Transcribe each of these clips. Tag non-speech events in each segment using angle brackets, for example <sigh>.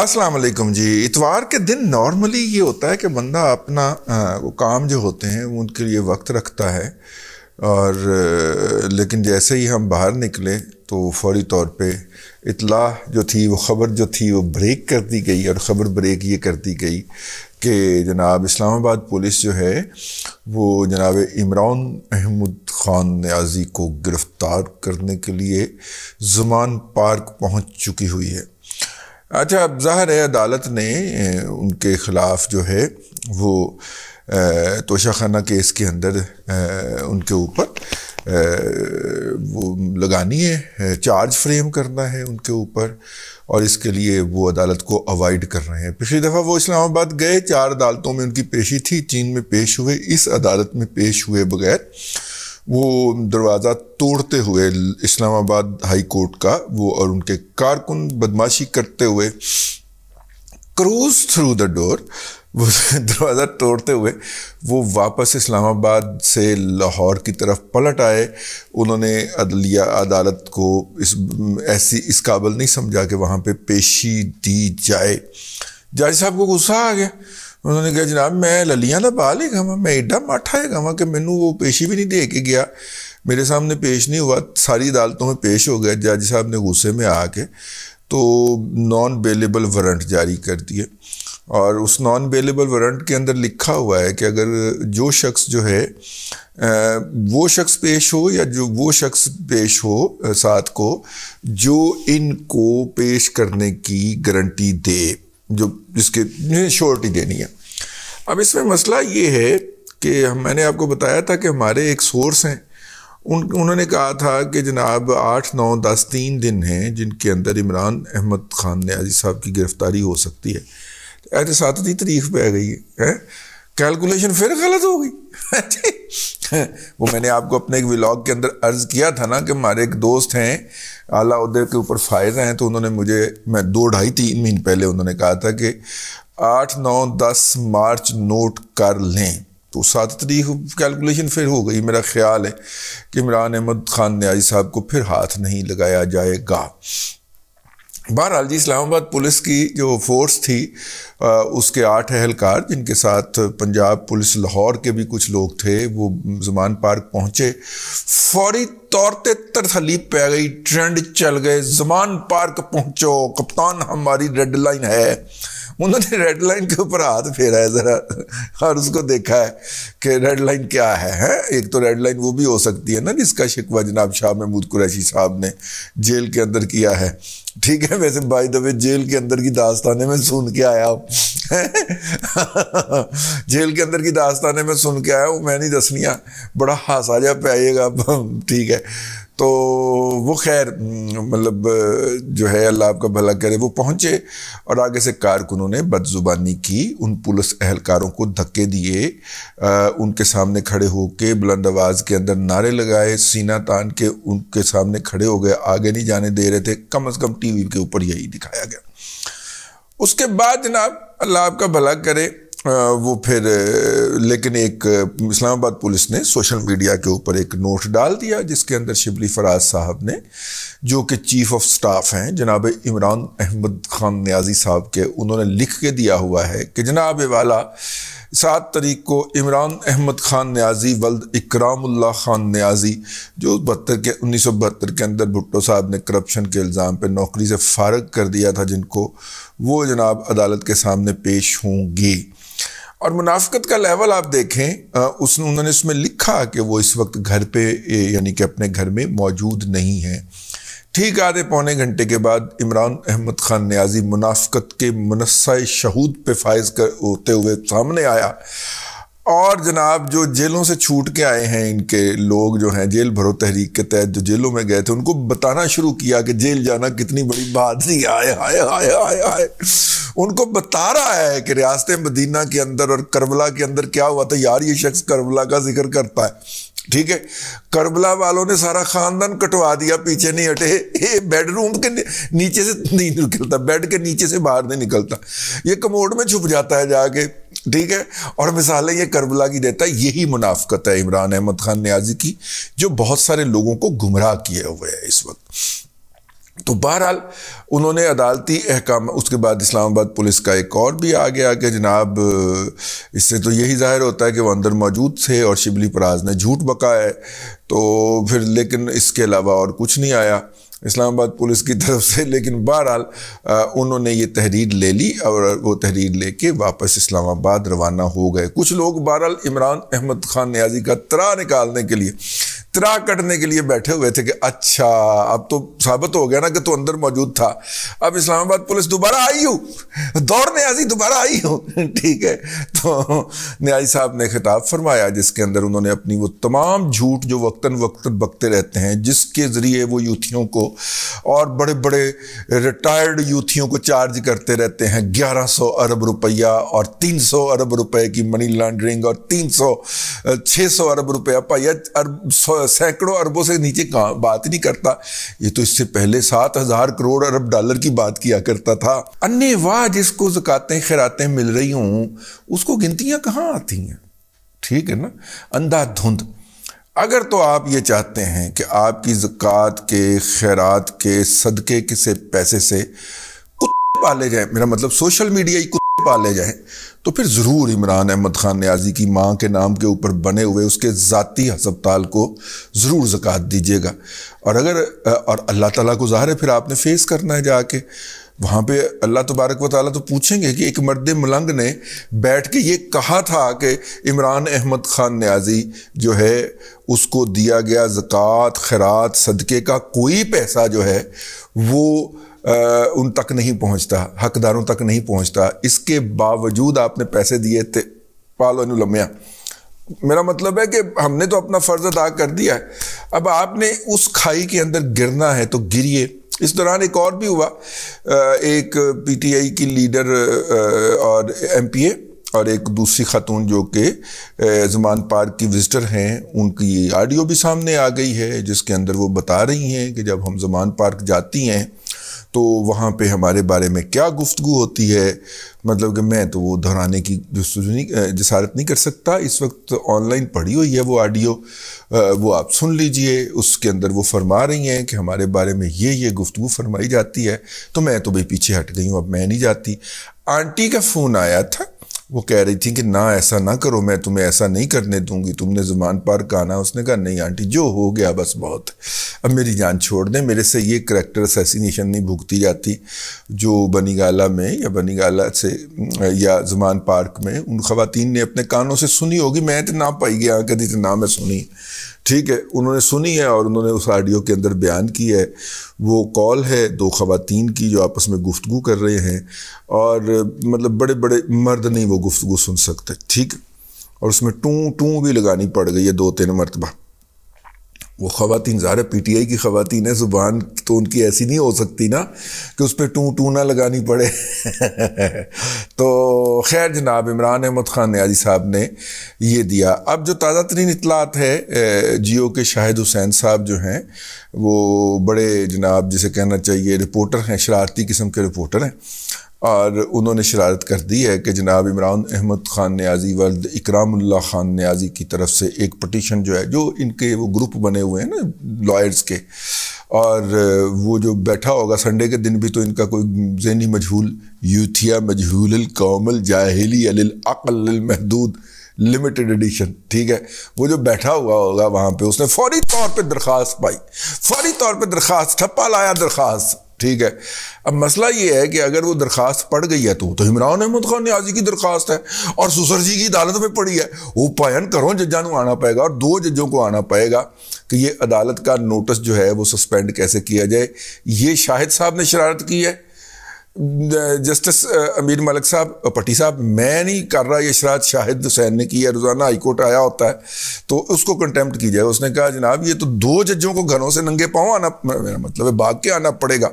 अस्सलाम जी इतवार के दिन नॉर्मली ये होता है कि बंदा अपना आ, वो काम जो होते हैं उनके लिए वक्त रखता है और लेकिन जैसे ही हम बाहर निकले तो फौरी तौर पर इतला जो थी वो ख़बर जो थी वो ब्रेक कर दी गई और ख़बर ब्रेक ये कर दी गई कि जनाब इस्लामाबाद पुलिस जो है वो जनाब इमरान अहमद ख़ान न्याजी को गिरफ़्तार करने के लिए जुमान पार्क पहुँच चुकी हुई है अच्छा अब ज़ाहिर है अदालत ने उनके ख़िलाफ़ जो है वो तोशाखाना केस के अंदर उनके ऊपर वो लगानी है चार्ज फ्रेम करना है उनके ऊपर और इसके लिए वो अदालत को अवॉइड कर रहे हैं पिछली दफ़ा वो इस्लामाबाद गए चार अदालतों में उनकी पेशी थी चीन में पेश हुए इस अदालत में पेश हुए बगैर वो दरवाज़ा तोड़ते हुए इस्लामाबाद हाई कोर्ट का वो और उनके कारकुन बदमाशी करते हुए क्रूज थ्रू द डोर वो <laughs> दरवाज़ा तोड़ते हुए वो वापस इस्लामाबाद से लाहौर की तरफ पलट आए उन्होंने अदलिया अदालत को इस ऐसी इस काबल नहीं समझा कि वहाँ पे पेशी दी जाए जज साहब को गुस्सा आ गया उन्होंने कहा जनाब मैं ललिया का बाल ਬਾਲ ਹੀ मैं एडा माठा ਮਾਠਾ ਹੈ कि ਕਿ वो पेशी भी नहीं दे के गया मेरे सामने पेश नहीं हुआ सारी अदालतों में पेश हो गया जज साहब ने गुस्से में आके तो नॉन बेलेबल वारंट जारी कर दिए और उस नॉन बेलेबल वारंट के अंदर लिखा हुआ है कि अगर जो शख्स जो है वो शख्स पेश हो या जो वो शख्स पेश हो साथ को जो इनको पेश करने की गारंटी दे जो जिसके श्योरिटी देनी है अब इसमें मसला ये है कि हम मैंने आपको बताया था कि हमारे एक सोर्स हैं उन उन्होंने कहा था कि जनाब आठ नौ दस तीन दिन हैं जिनके अंदर इमरान अहमद खान ने साहब की गिरफ्तारी हो सकती है एहतसाती तारीख पे आ गई है कैलकुलेशन फिर गलत हो गई <laughs> वो मैंने आपको अपने एक व्लॉग के अंदर अर्ज़ किया था ना कि हमारे एक दोस्त हैं अला उदे के ऊपर फायर हैं तो उन्होंने मुझे मैं दो ढाई तीन महीने पहले उन्होंने कहा था कि आठ नौ दस मार्च नोट कर लें तो सात तरीक कैलकुलेशन फिर हो गई मेरा ख्याल है कि इमरान अहमद ख़ान न्याजी साहब को फिर हाथ नहीं लगाया जाएगा बहरहाल जी इस्लामाबाद पुलिस की जो फोर्स थी आ, उसके आठ अहलकार जिनके साथ पंजाब पुलिस लाहौर के भी कुछ लोग थे वो जुमान पार्क पहुँचे फौरी तौर पर तरथली पै गई ट्रेंड चल गए जुमान पार्क पहुँचो कप्तान हमारी रेड लाइन है उन्होंने रेड लाइन के ऊपर हाथ फेरा है ज़रा और उसको देखा है कि रेड लाइन क्या है है एक तो रेड लाइन वो भी हो सकती है ना जिसका शिकवा जनाब शाह महमूद कुरैशी साहब ने जेल के अंदर किया है ठीक है वैसे बाई दफे जेल के अंदर की दास्ताने में सुन के आया हूँ जेल के अंदर की दास्ताने में सुन के आया हूँ मैं नहीं दसनिया बड़ा हासा जा पाइएगा ठीक है तो वो खैर मतलब जो है अल्लाह आपका भला करे वो पहुंचे और आगे से कारकुनों ने बदजुबानी की उन पुलिस अहलकारों को धक्के दिए उनके सामने खड़े होके बुलंद आवाज़ के अंदर नारे लगाए सीना तान के उनके सामने खड़े हो गए आगे नहीं जाने दे रहे थे कम अज़ कम टीवी के ऊपर यही दिखाया गया उसके बाद जनाब अल्लाह आपका भला करे वो फिर लेकिन एक इस्लामाबाद पुलिस ने सोशल मीडिया के ऊपर एक नोट डाल दिया जिसके अंदर शिबली फराज साहब ने जो कि चीफ ऑफ स्टाफ हैं जनाब इमरान अहमद खान न्याजी साहब के उन्होंने लिख के दिया हुआ है कि जनाब वाला सात तरीक़ को इमरान अहमद ख़ान न्याजी वल्द इकरामुल्ला ख़ान न्याजी जो बहत्तर के उन्नीस सौ बहत्तर के अंदर भुट्टो साहब ने करप्शन के इल्ज़ाम पर नौकरी से फारग कर दिया था जिनको वो जनाब अदालत के सामने पेश होंगे और मुनाफत का लेवल आप देखें उस उन्होंने उसमें लिखा कि वो इस वक्त घर पर यानी कि अपने घर में मौजूद नहीं है ठीक आधे पौने घंटे के बाद इमरान अहमद खान न्याजी मुनाफ्त के मनसा शहूद पे फायज कर होते हुए सामने आया और जनाब जो जेलों से छूट के आए हैं इनके लोग जो हैं जेल भरो तहरीक के तहत जो जेलों में गए थे उनको बताना शुरू किया कि जेल जाना कितनी बड़ी बात थी आए हाय हाय हाय हाय उनको बता रहा है कि रियासत मदीना के अंदर और करबला के अंदर क्या हुआ था यार ये शख्स करबला का जिक्र करता है ठीक है करबला वालों ने सारा खानदान कटवा दिया पीछे नहीं हटे ये बेडरूम के नीचे से नहीं निकलता बेड के नीचे से बाहर नहीं निकलता ये कमोड में छुप जाता है जाके ठीक है और मिसालें ये करबला की देता है यही मुनाफ्त है इमरान अहमद खान न्याजी की जो बहुत सारे लोगों को गुमराह किए हुए है इस वक्त तो बहरहाल उन्होंने अदालती अहकाम उसके बाद इस्लामाबाद पुलिस का एक और भी आ गया कि जनाब इससे तो यही जाहिर होता है कि वो अंदर मौजूद थे और शिबली पराज ने झूठ बकाया है तो फिर लेकिन इसके अलावा और कुछ नहीं आया इस्लामाबाद पुलिस की तरफ से लेकिन बहरहाल उन्होंने ये तहरीर ले ली और वो तहरीर लेके वापस इस्लामाबाद रवाना हो गए कुछ लोग बहरहाल इमरान अहमद खान न्याजी का तरा निकालने के लिए तरा कटने के लिए बैठे हुए थे कि अच्छा अब तो साबित हो गया ना कि तू तो अंदर मौजूद था अब इस्लामाबाद पुलिस दोबारा आई हो दौड़ न्याजी दोबारा आई हो <laughs> ठीक है तो न्याजी साहब ने खिताब फरमाया जिसके अंदर उन्होंने अपनी वो तमाम झूठ जो वक्ता वक्ता बकते रहते हैं जिसके ज़रिए वो यूथियों को और बड़े बड़े रिटायर्ड यूथियों को चार्ज करते रहते हैं ग्यारह सौ अरब रुपया और तीन सौ अरब रुपये की मनी लॉन्ड्रिंग और तीन सौ छः सौ अरब रुपया पाइया अरब सैकड़ों अरबों से नीचे कहा बात नहीं करता ये तो इससे पहले सात हजार करोड़ अरब डॉलर की बात किया करता था अन्य वाह जिसको जक़ातें खैरातें मिल रही हों उसको गिनतियाँ कहाँ आती हैं ठीक है ना अंधा धुंध अगर तो आप ये चाहते हैं कि आपकी जक़ात के खैरात के सदक़े के पैसे से कुत्ते पाले जाए मेरा मतलब सोशल मीडिया ही कुत्ते पाले जाए तो फिर ज़रूर इमरान अहमद ख़ान न्याजी की माँ के नाम के ऊपर बने हुए उसके ज़ाती हस्पताल को ज़रूर ज़क़़त दीजिएगा और अगर और अल्लाह ताला को ज़ाहिर है फिर आपने फ़ेस करना है जाके वहाँ पे अल्लाह तबारक व ताली तो पूछेंगे कि एक मर्द मलंग ने बैठ के ये कहा था कि इमरान अहमद ख़ान न्याजी जो है उसको दिया गया ज़क़़त खैरात सदक़े का कोई पैसा जो है वो उन तक नहीं पहुंचता हकदारों तक नहीं पहुंचता इसके बावजूद आपने पैसे दिए थे पालो लम्या मेरा मतलब है कि हमने तो अपना फ़र्ज़ अदा कर दिया है अब आपने उस खाई के अंदर गिरना है तो गिरिए इस दौरान एक और भी हुआ एक पीटीआई की लीडर और एमपीए और एक दूसरी खातून जो कि जमान पार्क की विजिटर हैं उनकी ऑडियो भी सामने आ गई है जिसके अंदर वो बता रही हैं कि जब हम जमान पार्क जाती हैं तो वहाँ पे हमारे बारे में क्या गुफ्तु होती है मतलब कि मैं तो वो दोहराने की नहीं जसारत नहीं कर सकता इस वक्त तो ऑनलाइन पढ़ी हुई है वो आडियो वो आप सुन लीजिए उसके अंदर वो फरमा रही हैं कि हमारे बारे में ये ये गुफ्तु फरमाई जाती है तो मैं तो भाई पीछे हट गई हूँ अब मैं नहीं जाती आंटी का फ़ोन आया था वो कह रही थी कि ना ऐसा ना करो मैं तुम्हें ऐसा नहीं करने दूंगी तुमने जुबान पार कहना उसने कहा नहीं आंटी जो हो गया बस बहुत अब मेरी जान छोड़ दें मेरे से ये करेक्टर असैसिनेशन नहीं भुगती जाती जो बनी गाला में या बनी गाला से या जुबान पार्क में उन खातन ने अपने कानों से सुनी होगी मैं तो ना पाई गया कभी तो ना मैं सुनी ठीक है उन्होंने सुनी है और उन्होंने उस ऑडियो के अंदर बयान की है वो कॉल है दो ख़वातीन की जो आपस में गुफ्तु कर रहे हैं और मतलब बड़े बड़े मर्द नहीं वो गुफ्तु सुन सकते ठीक और उसमें टू टू भी लगानी पड़ गई है दो तीन मरतबा वो ख़वान ज़ाहिर पी टी आई की खातन है ज़ुबान तो उनकी ऐसी नहीं हो सकती ना कि उस पर टू टू ना लगानी पड़े <laughs> तो खैर जनाब इमरान अहमद ख़ान न्याजी साहब ने ये दिया अब जो ताज़ा तरीन इतलात है जियो के शाहिद हुसैन साहब जो हैं वो बड़े जनाब जिसे कहना चाहिए रिपोर्टर हैं शरारती किस्म के रिपोर्टर हैं और उन्होंने शरारत कर दी है कि जनाब इमरान अहमद ख़ान न्याजी वर्द इकराम ख़ान न्याजी की तरफ से एक पटिशन जो है जो इनके वो ग्रुप बने हुए हैं ना लॉयर्स के और वो जो बैठा होगा संडे के दिन भी तो इनका कोई जहनी मजहूल यूथिया मजहूल कौमल जाहली अल महदूद लिमिटेड एडिशन ठीक है वो जो बैठा हुआ होगा वहाँ पे उसने फौरी तौर पे दरख्वास्त पाई फौरी तौर पे दरख्वास्त ठप्पा लाया दरख्वास्त ठीक है अब मसला ये है कि अगर वो दरखास्त पड़ गई है तो तो इमरान अहमद खान न्याजी की दरखास्त है और सुसर जी की अदालत में पड़ी है वो पायन करो जजा आना पाएगा और दो जजों को आना पाएगा कि ये अदालत का नोटिस जो है वो सस्पेंड कैसे किया जाए ये शाहिद साहब ने शरारत की है जस्टिस अमीर मलिक साहब पट्टी साहब मैं नहीं कर रहा ये शरात शाहिद हुसैन ने की है रोज़ाना हाईकोर्ट आया होता है तो उसको कंटेम्प्ट की जाए उसने कहा जनाब ये तो दो जजों को घरों से नंगे पाँव आना मेरा मतलब है भाग के आना पड़ेगा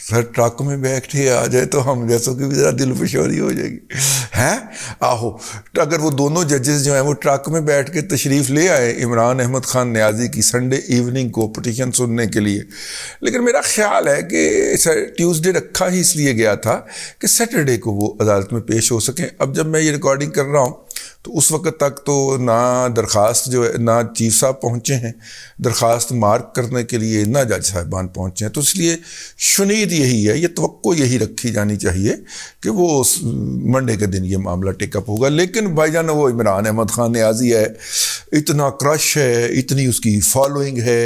सर ट्रक में बैठ के आ जाए तो हम जैसों की भी ज़रा दिल पेशोरी हो जाएगी हैं आहो तो अगर वो दोनों जजेस जो हैं वो ट्रक में बैठ के तशरीफ़ ले आए इमरान अहमद ख़ान न्याजी की संडे इवनिंग को पटिशन सुनने के लिए लेकिन मेरा ख्याल है कि सर ट्यूसडे रखा ही इसलिए गया था कि सैटरडे को वो अदालत में पेश हो सकें अब जब मैं ये रिकॉर्डिंग कर रहा हूँ तो उस वक्त तक तो ना दरख्वास्त जो है ना चीफ साहब पहुँचे हैं दरख्वास्त मार्क करने के लिए ना जज साहबान पहुँचे हैं तो इसलिए शुनीद यही है ये तो यही रखी जानी चाहिए कि वो उस मंडे के दिन ये मामला टेकअप होगा लेकिन जान वो इमरान अहमद ख़ान न्याजी है इतना क्रश है इतनी उसकी फॉलोइंग है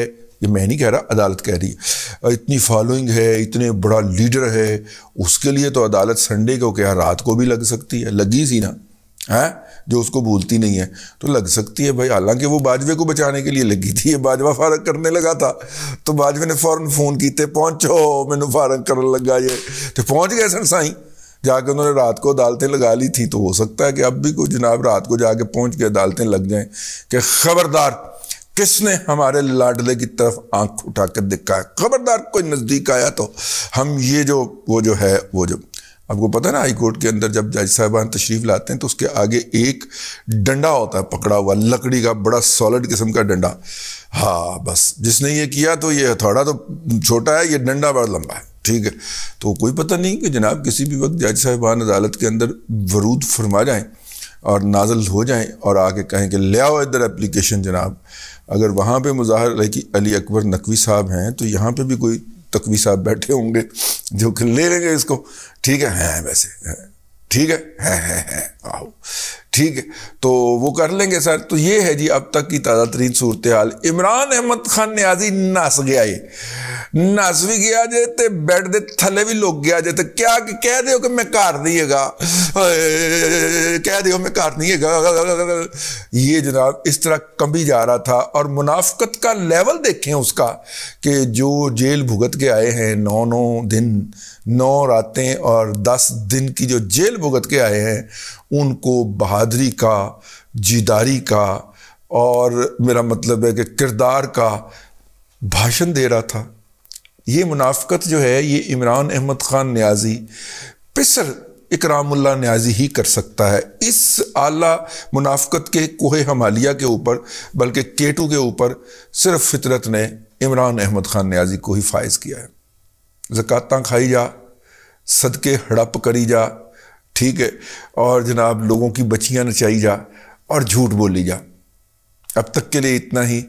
ये मैं नहीं कह रहा अदालत कह रही है इतनी फॉलोइंग है इतने बड़ा लीडर है उसके लिए तो अदालत संडे को क्या रात को भी लग सकती है लगी सी ना है जो उसको भूलती नहीं है तो लग सकती है भाई हालांकि वो बाजवे को बचाने के लिए लगी थी ये बाजवा फारग करने लगा था तो बाजवे ने फ़ौरन फ़ोन किए पहुँचो मैंने फारग करने लगा ये तो पहुँच गए सर साई जाके उन्होंने रात को अदालतें लगा ली थी तो हो सकता है कि अब भी कोई जनाब रात को जाके पहुंच के अदालतें लग जाएं कि खबरदार किसने हमारे लाडले की तरफ आंख उठाकर दिखा है खबरदार कोई नज़दीक आया तो हम ये जो वो जो है वो जो आपको पता है ना हाई कोर्ट के अंदर जब जज साहबान तशरीफ लाते हैं तो उसके आगे एक डंडा होता है पकड़ा हुआ लकड़ी का बड़ा सॉलिड किस्म का डंडा हाँ बस जिसने ये किया तो ये हथौड़ा तो छोटा है ये डंडा बड़ा लंबा है ठीक है तो कोई पता नहीं कि जनाब किसी भी वक्त जज साहबान अदालत के अंदर वरूद फरमा जाएँ और नाजल हो जाएँ और आके कहें कि ले आओ इधर एप्लीकेशन जनाब अगर वहाँ पर मुजाहर अली अकबर नकवी साहब हैं तो यहाँ पर भी कोई तकवी साहब बैठे होंगे जो कि ले लेंगे इसको ठीक है हैं वैसे है, ठीक है है है है आओ ठीक है तो वो कर लेंगे सर तो ये है जी अब तक की ताज़ा तरीन सूरत हाल इमरान अहमद खान न्याजी नास गया ਨੱਸ भी गया जे तो ਬੈੱਡ ਦੇ थले भी ਲੁੱਕ गया जे तो क्या कह दौ कि मैं घर नहीं है कह दौ मैं घर नहीं है ये जनाब इस तरह कमी जा रहा था और मुनाफ्त का लेवल देखें उसका कि जो जेल भुगत के आए हैं नौ नौ दिन नौ रातें और दस दिन की जो जेल भुगत के आए हैं उनको बहादुरी का जीदारी का और मेरा मतलब है कि किरदार का भाषण दे रहा था ये मुनाफ़त जो है ये इमरान अहमद ख़ान न्याजी पिसर इकराम न्याजी ही कर सकता है इस आला मुनाफ़त के कोह हमालिया के ऊपर बल्कि केटू के ऊपर सिर्फ फितरत ने इमरान अहमद ख़ान न्याजी को ही फायज़ किया है ज़क़ाताँ खाई जा सदके हड़प करी जा ठीक है और जनाब लोगों की बचियाँ नचाई जा और झूठ बोली जा अब तक के लिए इतना ही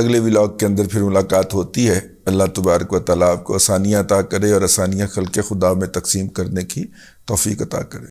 अगले व्लॉग के अंदर फिर मुलाकात होती है अल्लाह तबारक व ताली आपको आसानियाँ अता करे और आसानियाँ खल के खुदा में तकसीम करने की तोफ़ी अता करे